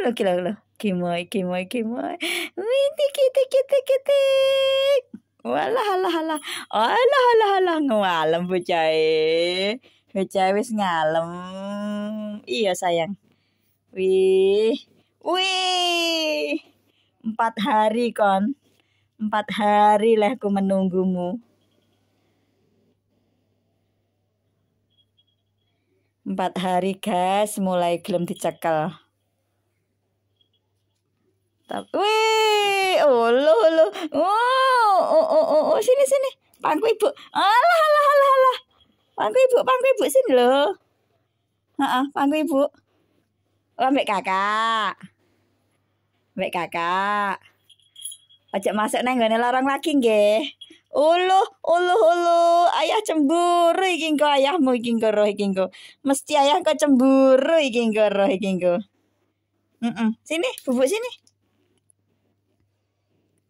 loh kira moi, kimoy kimoy kimoy tiki tiki tiki tik walah alah alah alah alah alah ngalem bucai, bucai wis ngalem iya sayang wih wih empat hari kon empat hari lah aku menunggumu empat hari guys mulai gelem dicekel mantap. wih, oh lo wow, oh, oh, oh, oh, sini sini, pangku ibu, alah alah alah alah, pangku ibu, pangku ibu sini lo, ah, pangku ibu, oh, ambek kakak, ambek kakak, ajak masuk neng gane larang lagi nggih. Ulu, ulu, ulu, ayah cemburu iki engko ayahmu iki engko roh iki engko. Mesti ayah kok cemburu iki engko roh iki engko. Mm -mm. Sini, bubuk sini.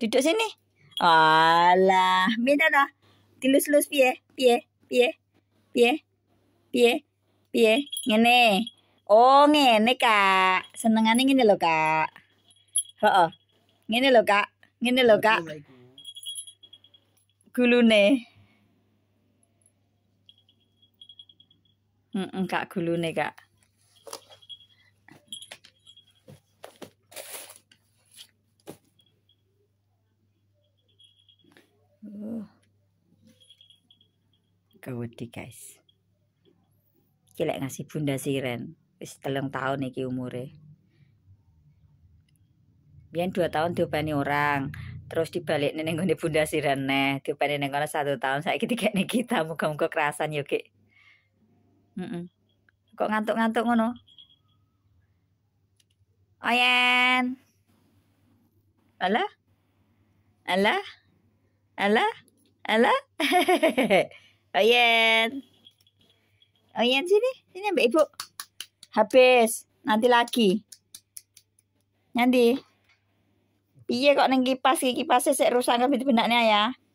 Duduk sini. Alah, minta dah. Dilus-lus piye? Piye? Piye? Piye? Piye? Piye? Ngene. Oh, ngene, Kak. Senengane ngene lho, Kak. Heeh. Ngene lho, Kak. Ngene lho, Kak. Gulune. Heeh, Kak, gulune, Kak. Kewedi guys. kilek ngasih Bunda Siren, wis telung tahun iki umure. Biar dua tahun diopeni orang, terus dibalik neng nggone Bunda Siren neh, diopeni neng kono satu tahun saiki dikekne kita muka-muka kerasan yo, Mm -mm. Kok ngantuk-ngantuk ngono? Oyen. Alah. Alah. Ala? Ala? Oyen. Oh, Oyen oh, sini. Sini Mbak Ibu. Habis. Nanti lagi. Nanti. iya kok neng kipas iki kipasnya sik rusak kabeh benaknya ya.